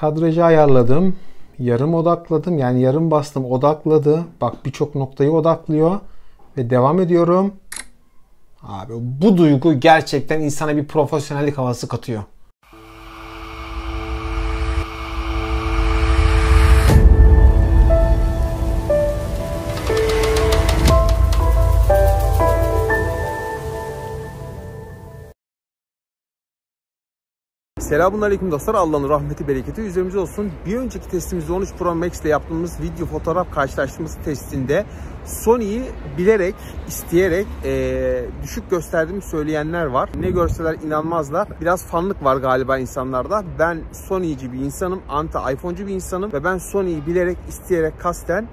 kadrajı ayarladım. Yarım odakladım. Yani yarım bastım odakladı. Bak birçok noktayı odaklıyor. Ve devam ediyorum. Abi bu duygu gerçekten insana bir profesyonellik havası katıyor. Selamun Aleyküm dostlar. Allah'ın rahmeti, bereketi üzerimize olsun. Bir önceki testimizde 13 Pro Max'te yaptığımız video fotoğraf karşılaştırması testinde Sony'yi bilerek, isteyerek e, düşük gösterdiğimi söyleyenler var. Ne görseler inanmazlar. Biraz fanlık var galiba insanlarda. Ben Sony'ci bir insanım, Anta iPhone'cu bir insanım ve ben Sony'yi bilerek, isteyerek kasten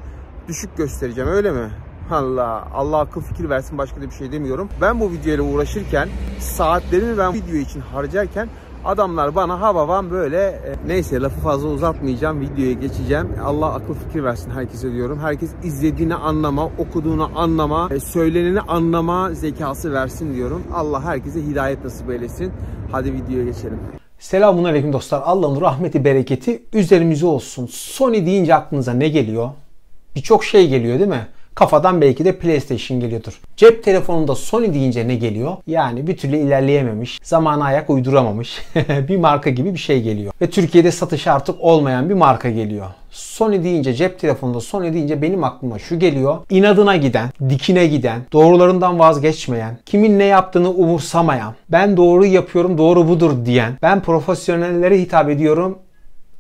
düşük göstereceğim öyle mi? Allah, Allah akıl fikir versin başka da bir şey demiyorum. Ben bu videoyla uğraşırken, saatlerimi ben video için harcarken Adamlar bana havavan böyle e, neyse lafı fazla uzatmayacağım videoya geçeceğim. Allah akıl fikir versin herkese diyorum. Herkes izlediğini anlama, okuduğunu anlama, e, söyleneni anlama zekası versin diyorum. Allah herkese hidayet nasip eylesin. Hadi videoya geçelim. Selamun Aleyküm dostlar. Allah'ın rahmeti, bereketi üzerimize olsun. Sony deyince aklınıza ne geliyor? Birçok şey geliyor değil mi? Kafadan belki de PlayStation geliyordur. Cep telefonunda Sony deyince ne geliyor? Yani bir türlü ilerleyememiş, zamana ayak uyduramamış bir marka gibi bir şey geliyor. Ve Türkiye'de satış artık olmayan bir marka geliyor. Sony deyince cep telefonunda Sony deyince benim aklıma şu geliyor. İnadına giden, dikine giden, doğrularından vazgeçmeyen, kimin ne yaptığını umursamayan, ben doğru yapıyorum doğru budur diyen, ben profesyonellere hitap ediyorum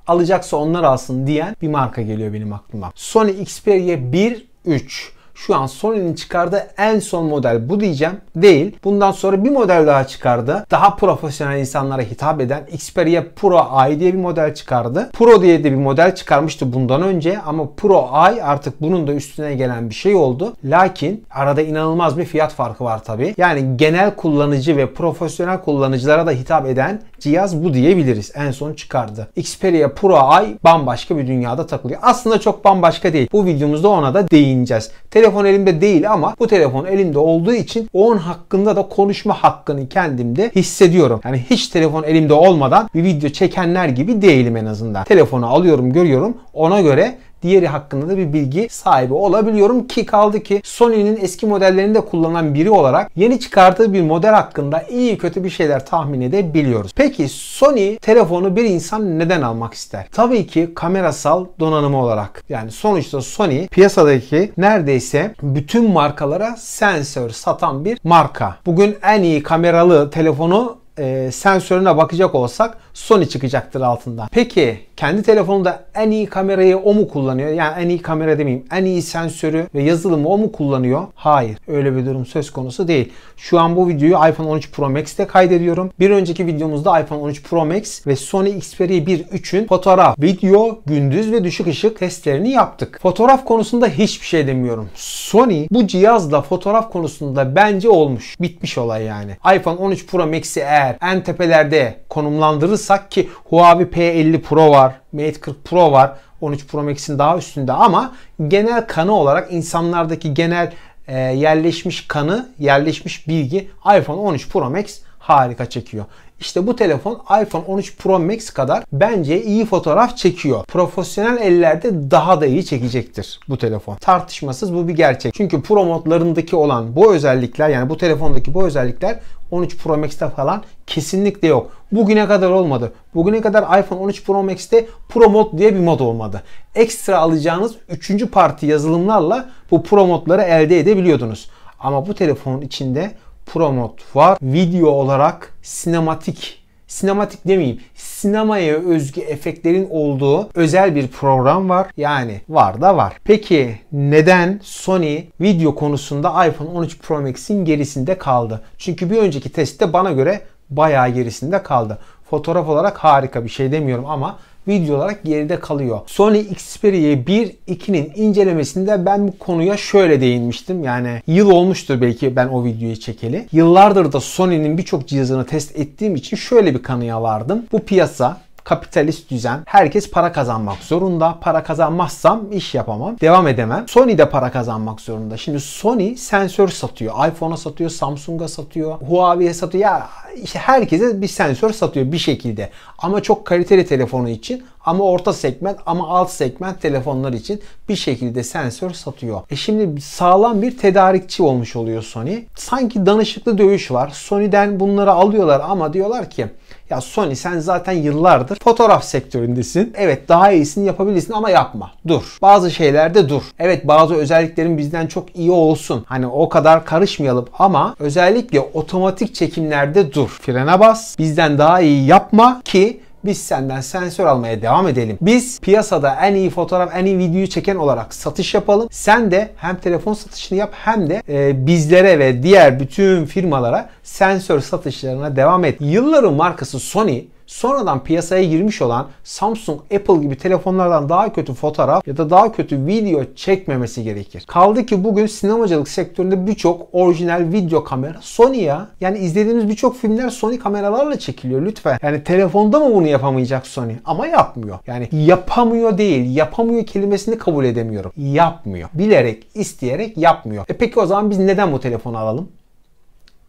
alacaksa onlar alsın diyen bir marka geliyor benim aklıma. Sony Xperia 1 3 şu an Sony'nin çıkardığı en son model bu diyeceğim. Değil. Bundan sonra bir model daha çıkardı. Daha profesyonel insanlara hitap eden Xperia Pro i diye bir model çıkardı. Pro diye de bir model çıkarmıştı bundan önce ama Pro i artık bunun da üstüne gelen bir şey oldu. Lakin arada inanılmaz bir fiyat farkı var tabi. Yani genel kullanıcı ve profesyonel kullanıcılara da hitap eden cihaz bu diyebiliriz. En son çıkardı. Xperia Pro Eye bambaşka bir dünyada takılıyor. Aslında çok bambaşka değil. Bu videomuzda ona da değineceğiz. Telefon elimde değil ama bu telefon elimde olduğu için onun hakkında da konuşma hakkını kendimde hissediyorum. Yani hiç telefon elimde olmadan bir video çekenler gibi değilim en azından. Telefonu alıyorum görüyorum ona göre diğeri hakkında da bir bilgi sahibi olabiliyorum ki kaldı ki Sony'nin eski modellerini de kullanan biri olarak yeni çıkardığı bir model hakkında iyi kötü bir şeyler tahmin edebiliyoruz. Peki Sony telefonu bir insan neden almak ister? Tabii ki kamerasal donanımı olarak. Yani sonuçta Sony piyasadaki neredeyse bütün markalara sensör satan bir marka. Bugün en iyi kameralı telefonu e, sensörüne bakacak olsak Sony çıkacaktır altından. Peki kendi telefonunda en iyi kamerayı o mu kullanıyor? Yani en iyi kamera demeyeyim. En iyi sensörü ve yazılımı o mu kullanıyor? Hayır. Öyle bir durum söz konusu değil. Şu an bu videoyu iPhone 13 Pro Max'te kaydediyorum. Bir önceki videomuzda iPhone 13 Pro Max ve Sony Xperia 1 1.3'ün fotoğraf, video, gündüz ve düşük ışık testlerini yaptık. Fotoğraf konusunda hiçbir şey demiyorum. Sony bu cihazla fotoğraf konusunda bence olmuş. Bitmiş olay yani. iPhone 13 Pro Max'i eğer en tepelerde konumlandırırsa alırsak ki Huawei P50 Pro var, Mate 40 Pro var, 13 Pro Max'in daha üstünde ama genel kanı olarak insanlardaki genel e, yerleşmiş kanı, yerleşmiş bilgi iPhone 13 Pro Max harika çekiyor. İşte bu telefon iPhone 13 Pro Max kadar bence iyi fotoğraf çekiyor. Profesyonel ellerde daha da iyi çekecektir bu telefon. Tartışmasız bu bir gerçek. Çünkü Pro modlarındaki olan bu özellikler yani bu telefondaki bu özellikler 13 Pro Max'te falan kesinlikle yok. Bugüne kadar olmadı. Bugüne kadar iPhone 13 Pro Max'te Pro Mod diye bir mod olmadı. Ekstra alacağınız 3. parti yazılımlarla bu Pro Mod'ları elde edebiliyordunuz. Ama bu telefonun içinde Promote var. Video olarak sinematik sinematik demeyeyim sinemaya özgü efektlerin olduğu özel bir program var. Yani var da var. Peki neden Sony video konusunda iPhone 13 Pro Max'in gerisinde kaldı? Çünkü bir önceki testte bana göre bayağı gerisinde kaldı. Fotoğraf olarak harika bir şey demiyorum ama video olarak geride kalıyor. Sony Xperia 1 2'nin incelemesinde ben bu konuya şöyle değinmiştim. Yani yıl olmuştur belki ben o videoyu çekeli. Yıllardır da Sony'nin birçok cihazını test ettiğim için şöyle bir kanıya vardım. Bu piyasa kapitalist düzen. Herkes para kazanmak zorunda. Para kazanmazsam iş yapamam. Devam edemem. Sony de para kazanmak zorunda. Şimdi Sony sensör satıyor. iPhone'a satıyor, Samsung'a satıyor, Huawei'ye satıyor. Ya işte herkese bir sensör satıyor bir şekilde. Ama çok kaliteli telefonu için ama orta segment ama alt segment telefonlar için bir şekilde sensör satıyor. E şimdi sağlam bir tedarikçi olmuş oluyor Sony. Sanki danışıklı dövüş var. Sony'den bunları alıyorlar ama diyorlar ki ya Sony sen zaten yıllardır fotoğraf sektöründesin. Evet daha iyisini yapabilirsin ama yapma. Dur. Bazı şeylerde dur. Evet bazı özelliklerin bizden çok iyi olsun. Hani o kadar karışmayalım ama özellikle otomatik çekimlerde dur. Frene bas. Bizden daha iyi yapma ki biz senden sensör almaya devam edelim. Biz piyasada en iyi fotoğraf, en iyi videoyu çeken olarak satış yapalım. Sen de hem telefon satışını yap hem de e, bizlere ve diğer bütün firmalara sensör satışlarına devam et. Yılların markası Sony sonradan piyasaya girmiş olan Samsung, Apple gibi telefonlardan daha kötü fotoğraf ya da daha kötü video çekmemesi gerekir. Kaldı ki bugün sinemacılık sektöründe birçok orijinal video kamera Sony'ya yani izlediğimiz birçok filmler Sony kameralarla çekiliyor lütfen. Yani telefonda mı bunu yapamayacak Sony? Ama yapmıyor. Yani yapamıyor değil. Yapamıyor kelimesini kabul edemiyorum. Yapmıyor. Bilerek, isteyerek yapmıyor. E peki o zaman biz neden bu telefonu alalım?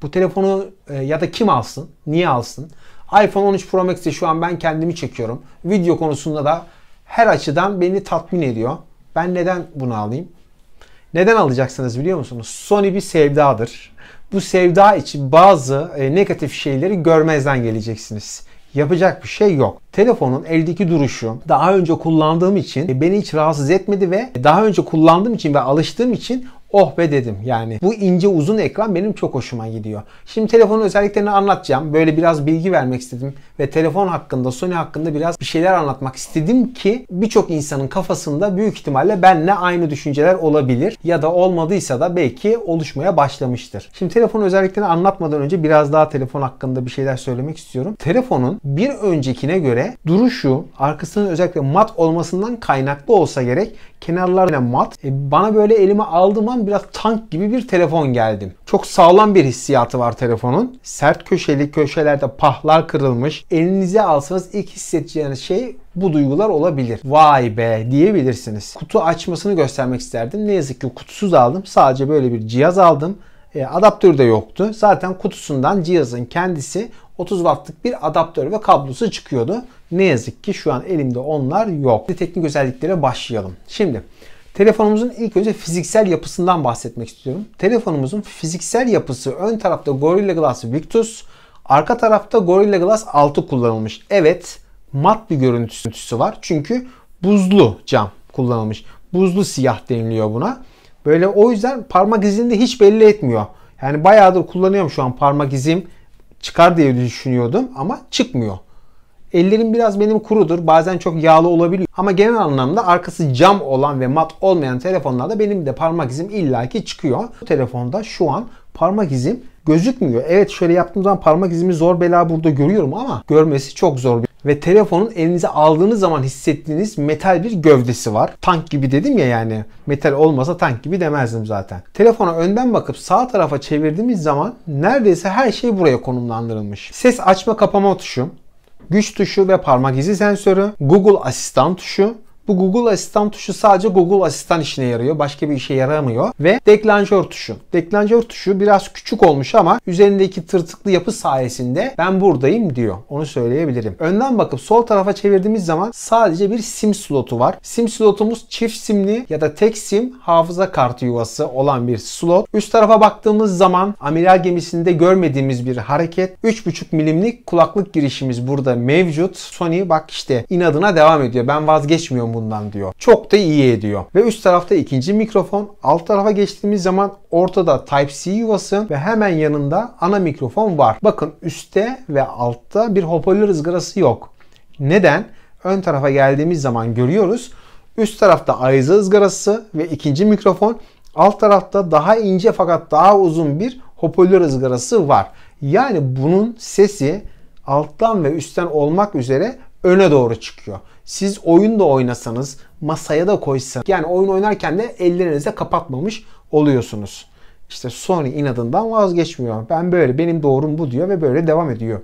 Bu telefonu e, ya da kim alsın? Niye alsın? iPhone 13 Pro Max'te şu an ben kendimi çekiyorum. Video konusunda da her açıdan beni tatmin ediyor. Ben neden bunu alayım? Neden alacaksınız biliyor musunuz? Sony bir sevdadır. Bu sevda için bazı e, negatif şeyleri görmezden geleceksiniz. Yapacak bir şey yok. Telefonun eldeki duruşu daha önce kullandığım için e, beni hiç rahatsız etmedi ve daha önce kullandığım için ve alıştığım için oh be dedim yani. Bu ince uzun ekran benim çok hoşuma gidiyor. Şimdi telefonun özelliklerini anlatacağım. Böyle biraz bilgi vermek istedim ve telefon hakkında Sony hakkında biraz bir şeyler anlatmak istedim ki birçok insanın kafasında büyük ihtimalle benle aynı düşünceler olabilir ya da olmadıysa da belki oluşmaya başlamıştır. Şimdi telefon özelliklerini anlatmadan önce biraz daha telefon hakkında bir şeyler söylemek istiyorum. Telefonun bir öncekine göre duruşu arkasının özellikle mat olmasından kaynaklı olsa gerek kenarlarına mat. E, bana böyle elime aldım yandan biraz tank gibi bir telefon geldim. Çok sağlam bir hissiyatı var telefonun. Sert köşeli köşelerde pahlar kırılmış. Elinize alsanız ilk hissedeceğiniz şey bu duygular olabilir. Vay be diyebilirsiniz. Kutu açmasını göstermek isterdim. Ne yazık ki kutusuz aldım. Sadece böyle bir cihaz aldım. E, adaptörü de yoktu. Zaten kutusundan cihazın kendisi 30 wattlık bir adaptör ve kablosu çıkıyordu. Ne yazık ki şu an elimde onlar yok. Teknik özelliklere başlayalım. Şimdi Telefonumuzun ilk önce fiziksel yapısından bahsetmek istiyorum. Telefonumuzun fiziksel yapısı ön tarafta Gorilla Glass Victus, arka tarafta Gorilla Glass 6 kullanılmış. Evet, mat bir görüntüsü var. Çünkü buzlu cam kullanılmış. Buzlu siyah deniliyor buna. Böyle o yüzden parmak izini de hiç belli etmiyor. Yani bayağıdır kullanıyorum şu an parmak izim çıkar diye düşünüyordum ama çıkmıyor. Ellerim biraz benim kurudur. Bazen çok yağlı olabiliyor. Ama genel anlamda arkası cam olan ve mat olmayan telefonlarda benim de parmak izim illaki çıkıyor. Bu telefonda şu an parmak izim gözükmüyor. Evet şöyle yaptığım zaman parmak izimi zor bela burada görüyorum ama görmesi çok zor. Ve telefonun elinize aldığınız zaman hissettiğiniz metal bir gövdesi var. Tank gibi dedim ya yani. Metal olmasa tank gibi demezdim zaten. Telefona önden bakıp sağ tarafa çevirdiğimiz zaman neredeyse her şey buraya konumlandırılmış. Ses açma kapama tuşu güç tuşu ve parmak izi sensörü, Google Asistan tuşu, bu Google Asistan tuşu sadece Google Asistan işine yarıyor. Başka bir işe yaramıyor. Ve deklanşör tuşu. Deklanşör tuşu biraz küçük olmuş ama üzerindeki tırtıklı yapı sayesinde ben buradayım diyor. Onu söyleyebilirim. Önden bakıp sol tarafa çevirdiğimiz zaman sadece bir sim slotu var. Sim slotumuz çift simli ya da tek sim hafıza kartı yuvası olan bir slot. Üst tarafa baktığımız zaman amiral gemisinde görmediğimiz bir hareket. 3.5 milimlik kulaklık girişimiz burada mevcut. Sony bak işte inadına devam ediyor. Ben vazgeçmiyorum bundan diyor. Çok da iyi ediyor. Ve üst tarafta ikinci mikrofon. Alt tarafa geçtiğimiz zaman ortada Type-C yuvası ve hemen yanında ana mikrofon var. Bakın üstte ve altta bir hoparlör ızgarası yok. Neden? Ön tarafa geldiğimiz zaman görüyoruz. Üst tarafta ayza ızgarası ve ikinci mikrofon. Alt tarafta daha ince fakat daha uzun bir hoparlör ızgarası var. Yani bunun sesi alttan ve üstten olmak üzere öne doğru çıkıyor siz oyun da oynasanız, masaya da koysanız yani oyun oynarken de ellerinize kapatmamış oluyorsunuz. İşte Sony inadından vazgeçmiyor. Ben böyle, benim doğrum bu diyor ve böyle devam ediyor.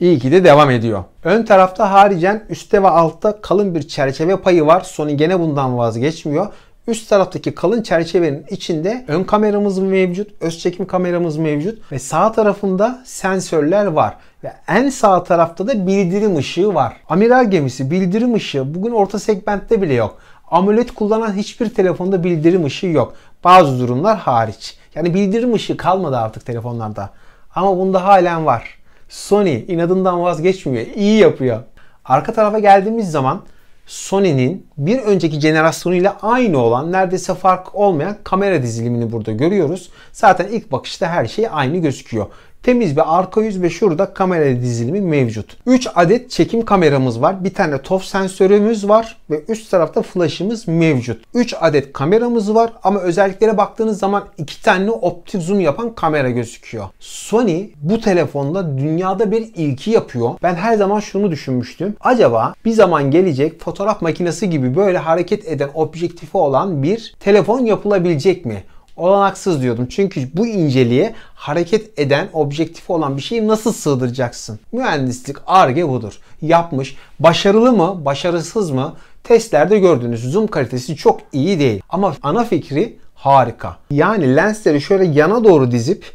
İyi ki de devam ediyor. Ön tarafta haricen üstte ve altta kalın bir çerçeve payı var. Sony gene bundan vazgeçmiyor. Üst taraftaki kalın çerçevenin içinde ön kameramız mevcut, öz çekim kameramız mevcut ve sağ tarafında sensörler var. Ve en sağ tarafta da bildirim ışığı var. Amiral gemisi bildirim ışığı bugün orta segmentte bile yok. AMOLED kullanan hiçbir telefonda bildirim ışığı yok. Bazı durumlar hariç. Yani bildirim ışığı kalmadı artık telefonlarda. Ama bunda halen var. Sony inadından vazgeçmiyor. İyi yapıyor. Arka tarafa geldiğimiz zaman Sony'nin bir önceki jenerasyonuyla aynı olan neredeyse fark olmayan kamera dizilimini burada görüyoruz. Zaten ilk bakışta her şey aynı gözüküyor. Temiz bir arka yüz ve şurada kamera dizilimi mevcut. 3 adet çekim kameramız var. Bir tane TOF sensörümüz var ve üst tarafta flash'ımız mevcut. 3 adet kameramız var ama özelliklere baktığınız zaman 2 tane optik zoom yapan kamera gözüküyor. Sony bu telefonda dünyada bir ilki yapıyor. Ben her zaman şunu düşünmüştüm. Acaba bir zaman gelecek fotoğraf makinesi gibi böyle hareket eden objektifi olan bir telefon yapılabilecek mi? olanaksız diyordum. Çünkü bu inceliğe hareket eden, objektif olan bir şeyi nasıl sığdıracaksın? Mühendislik, ARGE budur. Yapmış, başarılı mı, başarısız mı? Testlerde gördüğünüz zoom kalitesi çok iyi değil. Ama ana fikri harika. Yani lensleri şöyle yana doğru dizip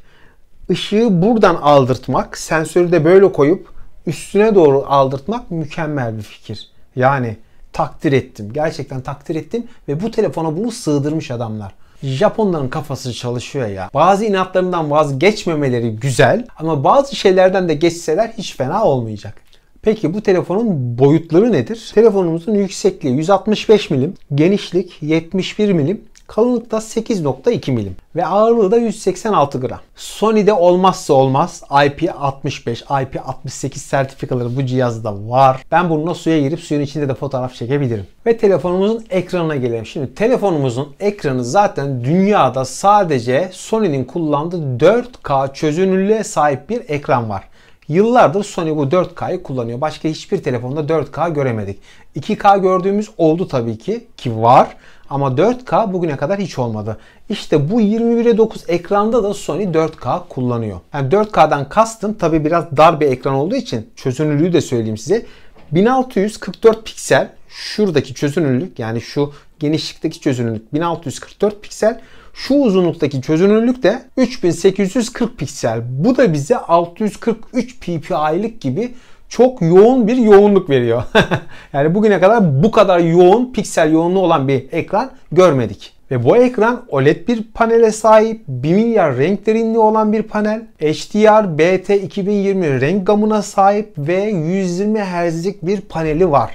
ışığı buradan aldırtmak, sensörü de böyle koyup üstüne doğru aldırtmak mükemmel bir fikir. Yani takdir ettim. Gerçekten takdir ettim ve bu telefona bunu sığdırmış adamlar. Japonların kafası çalışıyor ya. Bazı inatlarından vazgeçmemeleri güzel ama bazı şeylerden de geçseler hiç fena olmayacak. Peki bu telefonun boyutları nedir? Telefonumuzun yüksekliği 165 milim, genişlik 71 milim, kalınlıkta 8.2 milim ve ağırlığı da 186 gram. Sony'de olmazsa olmaz IP65, IP68 sertifikaları bu cihazda var. Ben bununla suya girip suyun içinde de fotoğraf çekebilirim. Ve telefonumuzun ekranına gelelim. Şimdi telefonumuzun ekranı zaten dünyada sadece Sony'nin kullandığı 4K çözünürlüğe sahip bir ekran var. Yıllardır Sony bu 4K'yı kullanıyor. Başka hiçbir telefonda 4K göremedik. 2K gördüğümüz oldu tabii ki ki var ama 4K bugüne kadar hiç olmadı. İşte bu 21'e 9 ekranda da Sony 4K kullanıyor. Yani 4K'dan kastım tabii biraz dar bir ekran olduğu için çözünürlüğü de söyleyeyim size. 1644 piksel şuradaki çözünürlük yani şu genişlikteki çözünürlük 1644 piksel şu uzunluktaki çözünürlük de 3840 piksel. Bu da bize 643 ppi'lik gibi çok yoğun bir yoğunluk veriyor. yani bugüne kadar bu kadar yoğun piksel yoğunluğu olan bir ekran görmedik. Ve bu ekran OLED bir panele sahip, 1 milyar renk derinliği olan bir panel, HDR BT 2020 renk gamına sahip ve 120 Hz'lik bir paneli var.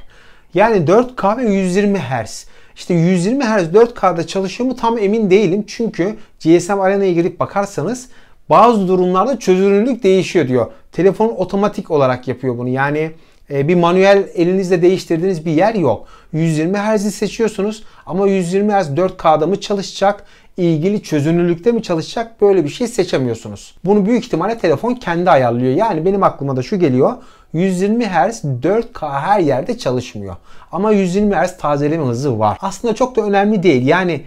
Yani 4K ve 120 Hz. İşte 120 Hz 4K'da çalışıyor mu tam emin değilim. Çünkü GSM Arena'ya girip bakarsanız bazı durumlarda çözünürlük değişiyor diyor. Telefon otomatik olarak yapıyor bunu. Yani e, bir manuel elinizle değiştirdiğiniz bir yer yok. 120 Hz'i seçiyorsunuz ama 120 Hz 4K'da mı çalışacak? ilgili çözünürlükte mi çalışacak böyle bir şey seçemiyorsunuz. Bunu büyük ihtimalle telefon kendi ayarlıyor. Yani benim aklıma da şu geliyor. 120 Hz 4K her yerde çalışmıyor. Ama 120 Hz tazeleme hızı var. Aslında çok da önemli değil. Yani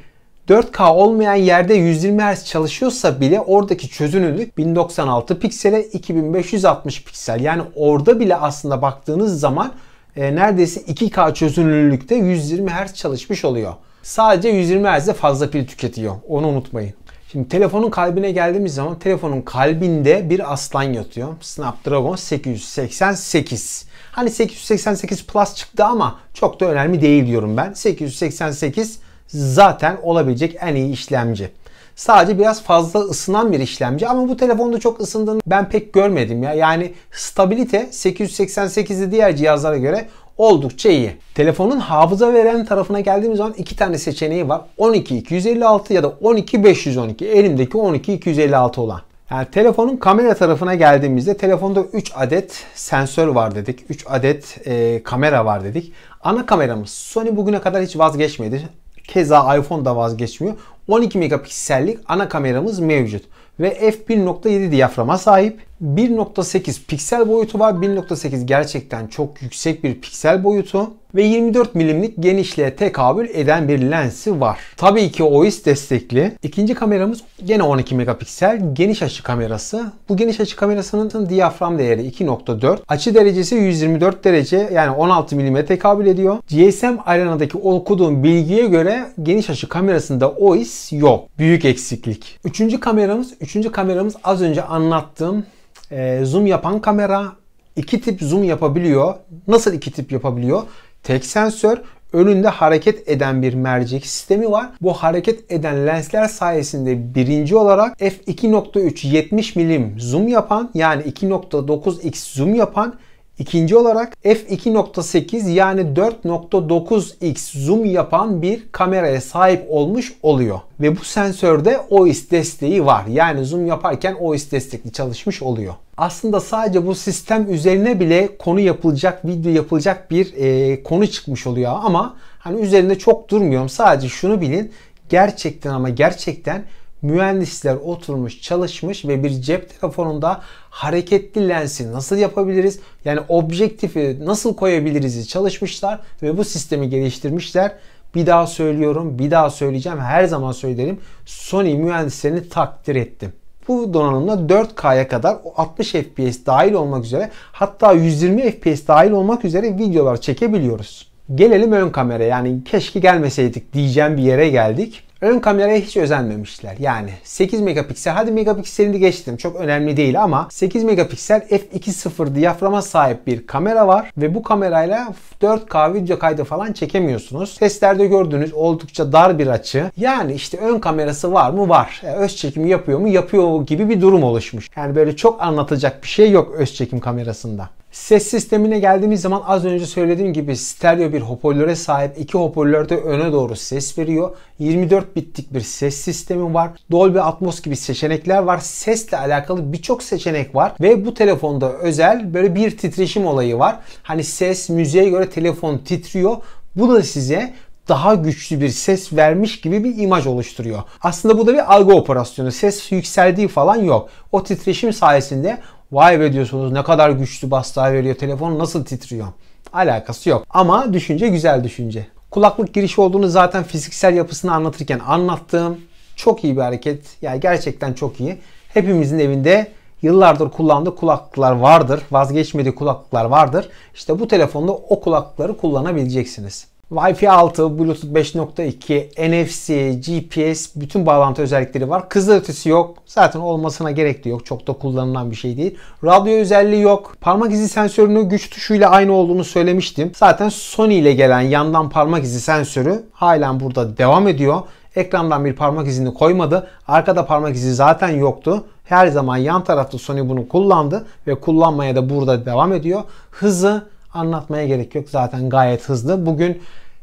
4K olmayan yerde 120 Hz çalışıyorsa bile oradaki çözünürlük 1096 piksele 2560 piksel. Yani orada bile aslında baktığınız zaman e, neredeyse 2K çözünürlükte 120 Hz çalışmış oluyor. Sadece 120 Hz'de fazla pil tüketiyor. Onu unutmayın. Şimdi telefonun kalbine geldiğimiz zaman telefonun kalbinde bir aslan yatıyor. Snapdragon 888. Hani 888 Plus çıktı ama çok da önemli değil diyorum ben. 888 zaten olabilecek en iyi işlemci. Sadece biraz fazla ısınan bir işlemci ama bu telefonda çok ısındığını ben pek görmedim ya. Yani stabilite 888'li diğer cihazlara göre oldukça iyi. Telefonun hafıza veren tarafına geldiğimiz zaman iki tane seçeneği var. 12256 ya da 12512 elimdeki 12256 olan. Yani telefonun kamera tarafına geldiğimizde telefonda 3 adet sensör var dedik. 3 adet e, kamera var dedik. Ana kameramız Sony bugüne kadar hiç vazgeçmedi. Keza iPhone da vazgeçmiyor. 12 megapiksellik ana kameramız mevcut. Ve f1.7 diyaframa sahip. 1.8 piksel boyutu var. 1.8 gerçekten çok yüksek bir piksel boyutu ve 24 milimlik genişliğe tekabül eden bir lensi var. Tabii ki OIS destekli. İkinci kameramız gene 12 megapiksel geniş açı kamerası. Bu geniş açı kamerasının diyafram değeri 2.4. Açı derecesi 124 derece yani 16 milime tekabül ediyor. GSM Arena'daki okuduğum bilgiye göre geniş açı kamerasında OIS yok. Büyük eksiklik. Üçüncü kameramız, üçüncü kameramız az önce anlattığım e, zoom yapan kamera iki tip zoom yapabiliyor. Nasıl iki tip yapabiliyor? Tek sensör önünde hareket eden bir mercek sistemi var. Bu hareket eden lensler sayesinde birinci olarak f2.3 70 milim zoom yapan yani 2.9x zoom yapan İkinci olarak f2.8 yani 4.9x zoom yapan bir kameraya sahip olmuş oluyor. Ve bu sensörde OIS desteği var. Yani zoom yaparken OIS destekli çalışmış oluyor. Aslında sadece bu sistem üzerine bile konu yapılacak, video yapılacak bir e, konu çıkmış oluyor ama hani üzerinde çok durmuyorum. Sadece şunu bilin gerçekten ama gerçekten mühendisler oturmuş çalışmış ve bir cep telefonunda hareketli lensi nasıl yapabiliriz? Yani objektifi nasıl koyabiliriz çalışmışlar ve bu sistemi geliştirmişler. Bir daha söylüyorum, bir daha söyleyeceğim, her zaman söylerim. Sony mühendislerini takdir ettim. Bu donanımla 4K'ya kadar 60 FPS dahil olmak üzere hatta 120 FPS dahil olmak üzere videolar çekebiliyoruz. Gelelim ön kamera yani keşke gelmeseydik diyeceğim bir yere geldik. Ön kameraya hiç özenmemişler. Yani 8 megapiksel hadi megapikselini geçtim çok önemli değil ama 8 megapiksel f2.0 diyaframa sahip bir kamera var ve bu kamerayla 4K video kaydı falan çekemiyorsunuz. Testlerde gördüğünüz oldukça dar bir açı. Yani işte ön kamerası var mı? Var. Yani e, öz çekimi yapıyor mu? Yapıyor gibi bir durum oluşmuş. Yani böyle çok anlatacak bir şey yok öz çekim kamerasında. Ses sistemine geldiğimiz zaman az önce söylediğim gibi stereo bir hoparlöre sahip. iki hoparlör de öne doğru ses veriyor. 24 bitlik bir ses sistemi var. Dolby Atmos gibi seçenekler var. Sesle alakalı birçok seçenek var. Ve bu telefonda özel böyle bir titreşim olayı var. Hani ses müziğe göre telefon titriyor. Bu da size daha güçlü bir ses vermiş gibi bir imaj oluşturuyor. Aslında bu da bir algı operasyonu. Ses yükseldiği falan yok. O titreşim sayesinde Vay be diyorsunuz ne kadar güçlü bastığa veriyor. Telefon nasıl titriyor? Alakası yok. Ama düşünce güzel düşünce. Kulaklık girişi olduğunu zaten fiziksel yapısını anlatırken anlattığım çok iyi bir hareket. Yani gerçekten çok iyi. Hepimizin evinde yıllardır kullandığı kulaklıklar vardır. Vazgeçmediği kulaklıklar vardır. İşte bu telefonda o kulaklıkları kullanabileceksiniz. Wi-Fi 6, Bluetooth 5.2, NFC, GPS bütün bağlantı özellikleri var. Kızıl ötesi yok. Zaten olmasına gerek de yok. Çok da kullanılan bir şey değil. Radyo özelliği yok. Parmak izi sensörünün güç tuşuyla aynı olduğunu söylemiştim. Zaten Sony ile gelen yandan parmak izi sensörü halen burada devam ediyor. Ekrandan bir parmak izini koymadı. Arkada parmak izi zaten yoktu. Her zaman yan tarafta Sony bunu kullandı ve kullanmaya da burada devam ediyor. Hızı anlatmaya gerek yok. Zaten gayet hızlı. Bugün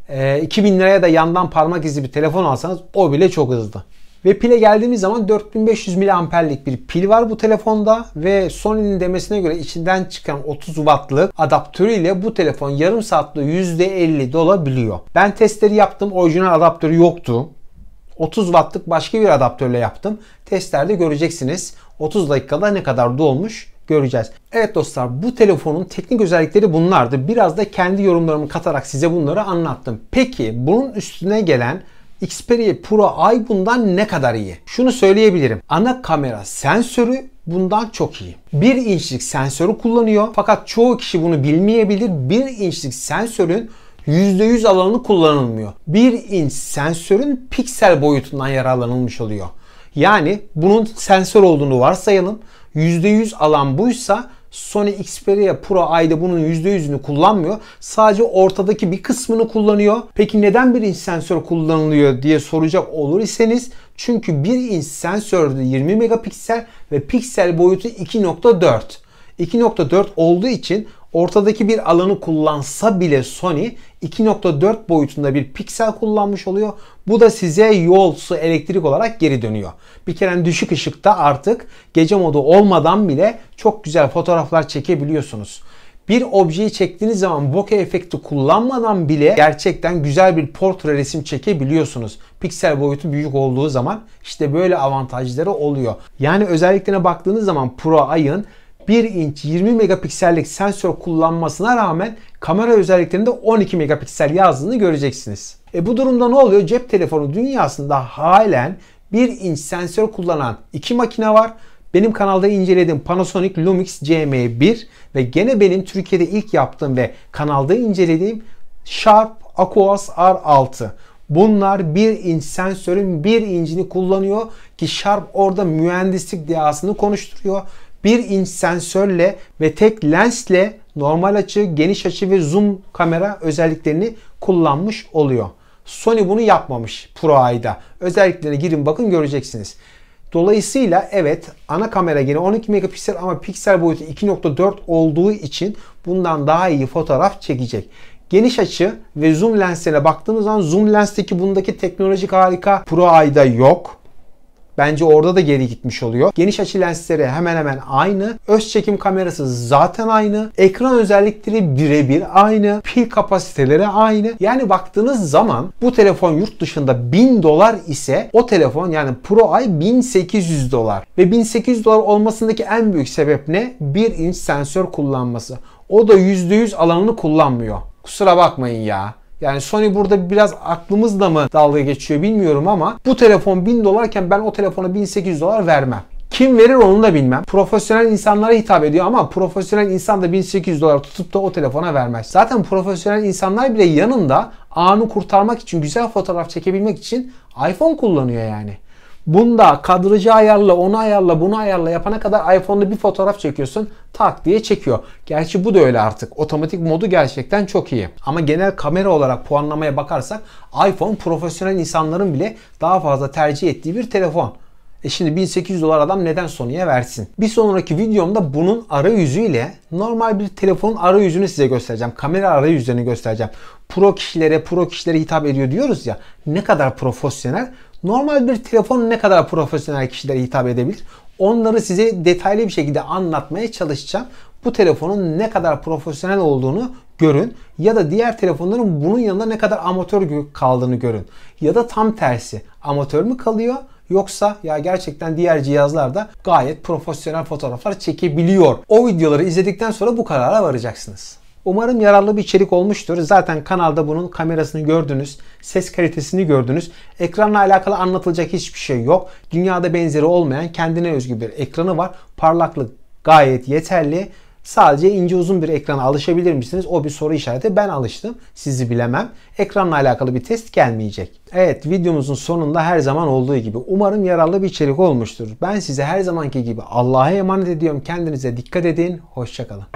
e, 2000 liraya da yandan parmak izi bir telefon alsanız o bile çok hızlı. Ve pile geldiğimiz zaman 4500 miliamperlik bir pil var bu telefonda ve Sony'nin demesine göre içinden çıkan 30 wattlık adaptörüyle bu telefon yarım saatte %50 dolabiliyor. Ben testleri yaptım. Orijinal adaptörü yoktu. 30 wattlık başka bir adaptörle yaptım. Testlerde göreceksiniz 30 dakikada ne kadar dolmuş göreceğiz. Evet dostlar bu telefonun teknik özellikleri bunlardı. Biraz da kendi yorumlarımı katarak size bunları anlattım. Peki bunun üstüne gelen Xperia Pro i bundan ne kadar iyi? Şunu söyleyebilirim. Ana kamera sensörü bundan çok iyi. 1 inçlik sensörü kullanıyor fakat çoğu kişi bunu bilmeyebilir. 1 inçlik sensörün %100 alanı kullanılmıyor. 1 inç sensörün piksel boyutundan yararlanılmış oluyor. Yani bunun sensör olduğunu varsayalım. %100 alan buysa Sony Xperia Pro ayda bunun %100'ünü kullanmıyor. Sadece ortadaki bir kısmını kullanıyor. Peki neden bir inç sensör kullanılıyor diye soracak olur iseniz çünkü bir inç sensörde 20 megapiksel ve piksel boyutu 2.4. 2.4 olduğu için Ortadaki bir alanı kullansa bile Sony 2.4 boyutunda bir piksel kullanmış oluyor. Bu da size yol, su, elektrik olarak geri dönüyor. Bir kere hani düşük ışıkta artık gece modu olmadan bile çok güzel fotoğraflar çekebiliyorsunuz bir objeyi çektiğiniz zaman bokeh efekti kullanmadan bile gerçekten güzel bir portre resim çekebiliyorsunuz. Piksel boyutu büyük olduğu zaman işte böyle avantajları oluyor. Yani özelliklerine baktığınız zaman Pro Eye'ın 1 inç 20 megapiksellik sensör kullanmasına rağmen kamera özelliklerinde 12 megapiksel yazdığını göreceksiniz. E bu durumda ne oluyor? Cep telefonu dünyasında halen 1 inç sensör kullanan iki makine var. Benim kanalda incelediğim Panasonic Lumix CM1 ve gene benim Türkiye'de ilk yaptığım ve kanalda incelediğim Sharp Aquos R6. Bunlar 1 inç sensörün 1 incini kullanıyor ki Sharp orada mühendislik dehasını konuşturuyor. 1 inç sensörle ve tek lensle normal açı, geniş açı ve zoom kamera özelliklerini kullanmış oluyor. Sony bunu yapmamış Pro Eye'da. Özelliklerine girin bakın göreceksiniz. Dolayısıyla evet ana kamera yine 12 megapiksel ama piksel boyutu 2.4 olduğu için bundan daha iyi fotoğraf çekecek. Geniş açı ve zoom lenslerine baktığınız zaman zoom lensteki bundaki teknolojik harika Pro Eye'da yok. Bence orada da geri gitmiş oluyor. Geniş açı lensleri hemen hemen aynı. Öz çekim kamerası zaten aynı. Ekran özellikleri birebir aynı. Pil kapasiteleri aynı. Yani baktığınız zaman bu telefon yurt dışında 1000 dolar ise o telefon yani Pro i 1800 dolar. Ve 1800 dolar olmasındaki en büyük sebep ne? 1 inç sensör kullanması. O da %100 alanını kullanmıyor. Kusura bakmayın ya. Yani Sony burada biraz aklımızla mı dalga geçiyor bilmiyorum ama bu telefon 1000 dolarken ben o telefona 1800 dolar vermem. Kim verir onu da bilmem. Profesyonel insanlara hitap ediyor ama profesyonel insan da 1800 dolar tutup da o telefona vermez. Zaten profesyonel insanlar bile yanında anı kurtarmak için, güzel fotoğraf çekebilmek için iPhone kullanıyor yani. Bunda kadrajı ayarla, onu ayarla, bunu ayarla yapana kadar iPhone'da bir fotoğraf çekiyorsun. Tak diye çekiyor. Gerçi bu da öyle artık. Otomatik modu gerçekten çok iyi. Ama genel kamera olarak puanlamaya bakarsak iPhone profesyonel insanların bile daha fazla tercih ettiği bir telefon. E şimdi 1800 dolar adam neden Sony'ye versin? Bir sonraki videomda bunun arayüzüyle normal bir telefonun arayüzünü size göstereceğim. Kamera arayüzlerini göstereceğim. Pro kişilere, pro kişilere hitap ediyor diyoruz ya. Ne kadar profesyonel Normal bir telefon ne kadar profesyonel kişilere hitap edebilir? Onları size detaylı bir şekilde anlatmaya çalışacağım. Bu telefonun ne kadar profesyonel olduğunu görün ya da diğer telefonların bunun yanında ne kadar amatör kaldığını görün. Ya da tam tersi amatör mü kalıyor Yoksa ya gerçekten diğer cihazlarda gayet profesyonel fotoğraflar çekebiliyor. O videoları izledikten sonra bu karara varacaksınız. Umarım yararlı bir içerik olmuştur. Zaten kanalda bunun kamerasını gördünüz, ses kalitesini gördünüz. Ekranla alakalı anlatılacak hiçbir şey yok. Dünyada benzeri olmayan kendine özgü bir ekranı var. Parlaklık gayet yeterli. Sadece ince uzun bir ekrana alışabilir misiniz? O bir soru işareti. Ben alıştım. Sizi bilemem. Ekranla alakalı bir test gelmeyecek. Evet videomuzun sonunda her zaman olduğu gibi umarım yararlı bir içerik olmuştur. Ben size her zamanki gibi Allah'a emanet ediyorum. Kendinize dikkat edin. Hoşçakalın.